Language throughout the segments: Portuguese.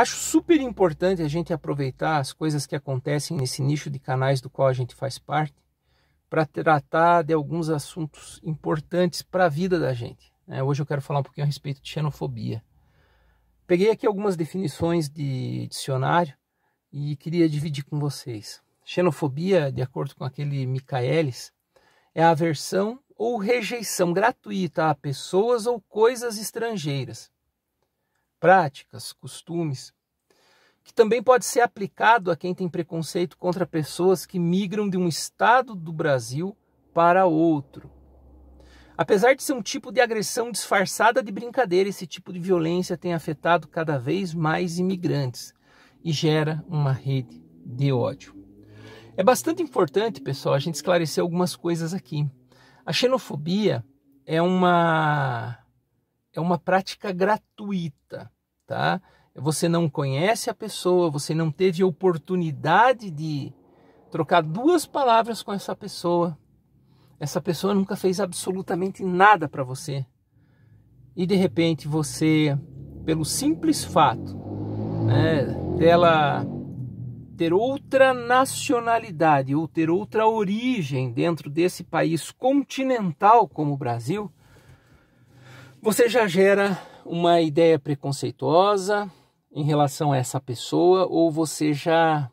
Acho super importante a gente aproveitar as coisas que acontecem nesse nicho de canais do qual a gente faz parte para tratar de alguns assuntos importantes para a vida da gente. Né? Hoje eu quero falar um pouquinho a respeito de xenofobia. Peguei aqui algumas definições de dicionário e queria dividir com vocês. Xenofobia, de acordo com aquele Michaelis, é a aversão ou rejeição gratuita a pessoas ou coisas estrangeiras, práticas, costumes, que também pode ser aplicado a quem tem preconceito contra pessoas que migram de um estado do Brasil para outro. Apesar de ser um tipo de agressão disfarçada de brincadeira, esse tipo de violência tem afetado cada vez mais imigrantes e gera uma rede de ódio. É bastante importante, pessoal, a gente esclarecer algumas coisas aqui. A xenofobia é uma é uma prática gratuita, tá? Você não conhece a pessoa, você não teve oportunidade de trocar duas palavras com essa pessoa. Essa pessoa nunca fez absolutamente nada para você. E de repente você, pelo simples fato né, dela ter outra nacionalidade ou ter outra origem dentro desse país continental como o Brasil, você já gera uma ideia preconceituosa em relação a essa pessoa ou você já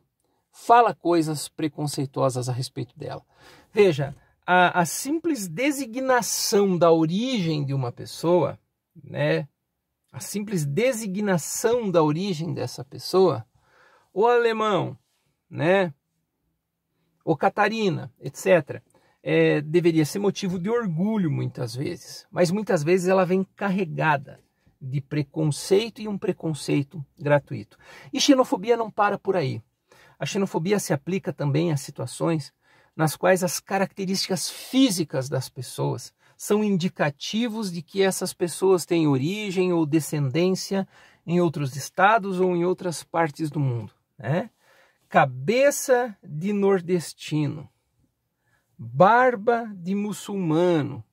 fala coisas preconceituosas a respeito dela? Veja, a, a simples designação da origem de uma pessoa, né? A simples designação da origem dessa pessoa, o alemão, né? O Catarina, etc é, deveria ser motivo de orgulho muitas vezes, mas muitas vezes ela vem carregada de preconceito e um preconceito gratuito. E xenofobia não para por aí. A xenofobia se aplica também a situações nas quais as características físicas das pessoas são indicativos de que essas pessoas têm origem ou descendência em outros estados ou em outras partes do mundo. Né? Cabeça de nordestino, barba de muçulmano,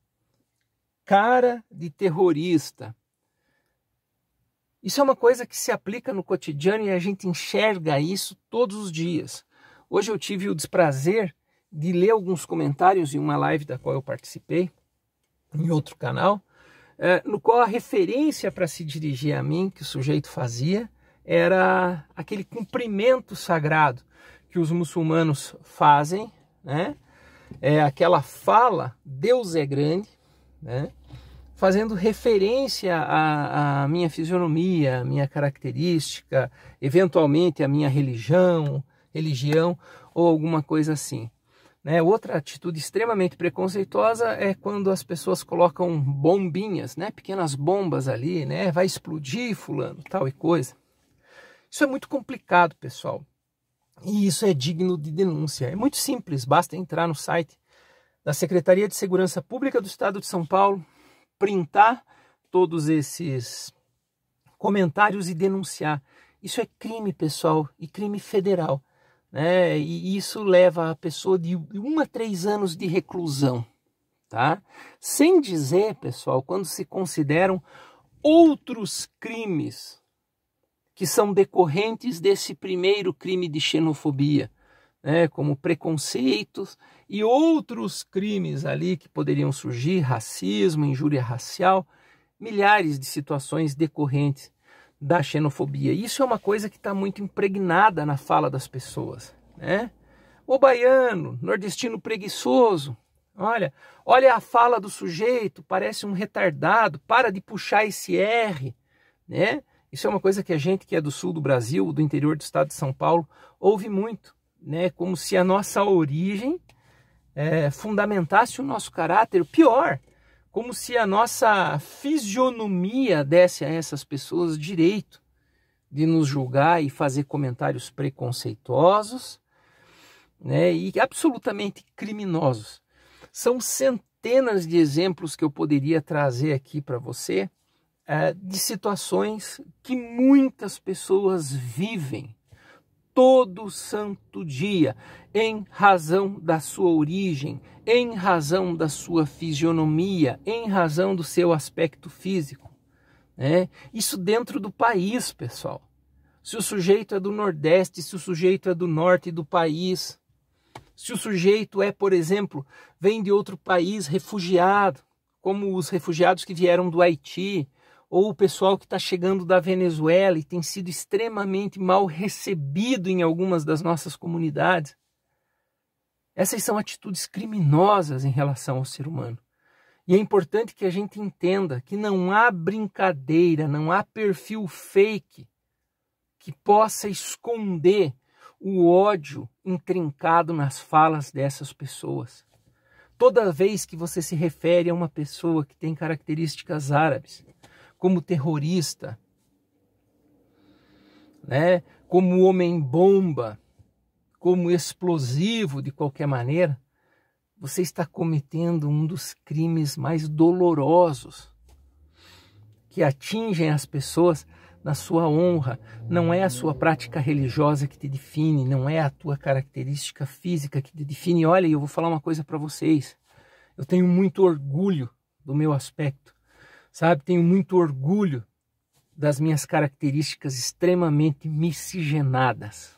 cara de terrorista. Isso é uma coisa que se aplica no cotidiano e a gente enxerga isso todos os dias. Hoje eu tive o desprazer de ler alguns comentários em uma live da qual eu participei, em outro canal, é, no qual a referência para se dirigir a mim que o sujeito fazia era aquele cumprimento sagrado que os muçulmanos fazem, né? é aquela fala Deus é grande, né? fazendo referência à, à minha fisionomia, à minha característica, eventualmente à minha religião, religião ou alguma coisa assim. Né? Outra atitude extremamente preconceituosa é quando as pessoas colocam bombinhas, né? pequenas bombas ali, né? vai explodir fulano, tal e coisa. Isso é muito complicado, pessoal. E isso é digno de denúncia. É muito simples, basta entrar no site da Secretaria de Segurança Pública do Estado de São Paulo, printar todos esses comentários e denunciar. Isso é crime pessoal e crime federal. Né? E isso leva a pessoa de um a três anos de reclusão. Tá? Sem dizer, pessoal, quando se consideram outros crimes que são decorrentes desse primeiro crime de xenofobia, né, como preconceitos e outros crimes ali que poderiam surgir, racismo, injúria racial, milhares de situações decorrentes da xenofobia. Isso é uma coisa que está muito impregnada na fala das pessoas, né? O baiano, nordestino preguiçoso, olha, olha a fala do sujeito, parece um retardado, para de puxar esse R, né? Isso é uma coisa que a gente que é do sul do Brasil, do interior do estado de São Paulo, ouve muito, né? Como se a nossa origem é, fundamentasse o nosso caráter. Pior, como se a nossa fisionomia desse a essas pessoas direito de nos julgar e fazer comentários preconceituosos, né? E absolutamente criminosos. São centenas de exemplos que eu poderia trazer aqui para você é, de situações que muitas pessoas vivem todo santo dia, em razão da sua origem, em razão da sua fisionomia, em razão do seu aspecto físico. Né? Isso dentro do país, pessoal. Se o sujeito é do Nordeste, se o sujeito é do Norte do país, se o sujeito é, por exemplo, vem de outro país refugiado, como os refugiados que vieram do Haiti, ou o pessoal que está chegando da Venezuela e tem sido extremamente mal recebido em algumas das nossas comunidades. Essas são atitudes criminosas em relação ao ser humano. E é importante que a gente entenda que não há brincadeira, não há perfil fake que possa esconder o ódio intrincado nas falas dessas pessoas. Toda vez que você se refere a uma pessoa que tem características árabes, como terrorista, né? como homem-bomba, como explosivo de qualquer maneira, você está cometendo um dos crimes mais dolorosos que atingem as pessoas na sua honra. Não é a sua prática religiosa que te define, não é a tua característica física que te define. Olha, eu vou falar uma coisa para vocês. Eu tenho muito orgulho do meu aspecto. Sabe, tenho muito orgulho das minhas características extremamente miscigenadas.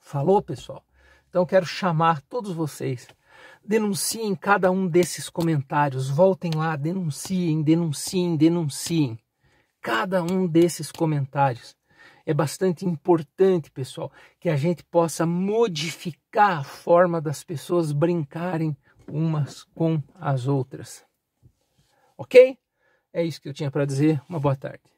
Falou, pessoal? Então quero chamar todos vocês. Denunciem cada um desses comentários. Voltem lá, denunciem, denunciem, denunciem. Cada um desses comentários. É bastante importante, pessoal, que a gente possa modificar a forma das pessoas brincarem umas com as outras. Ok? É isso que eu tinha para dizer. Uma boa tarde.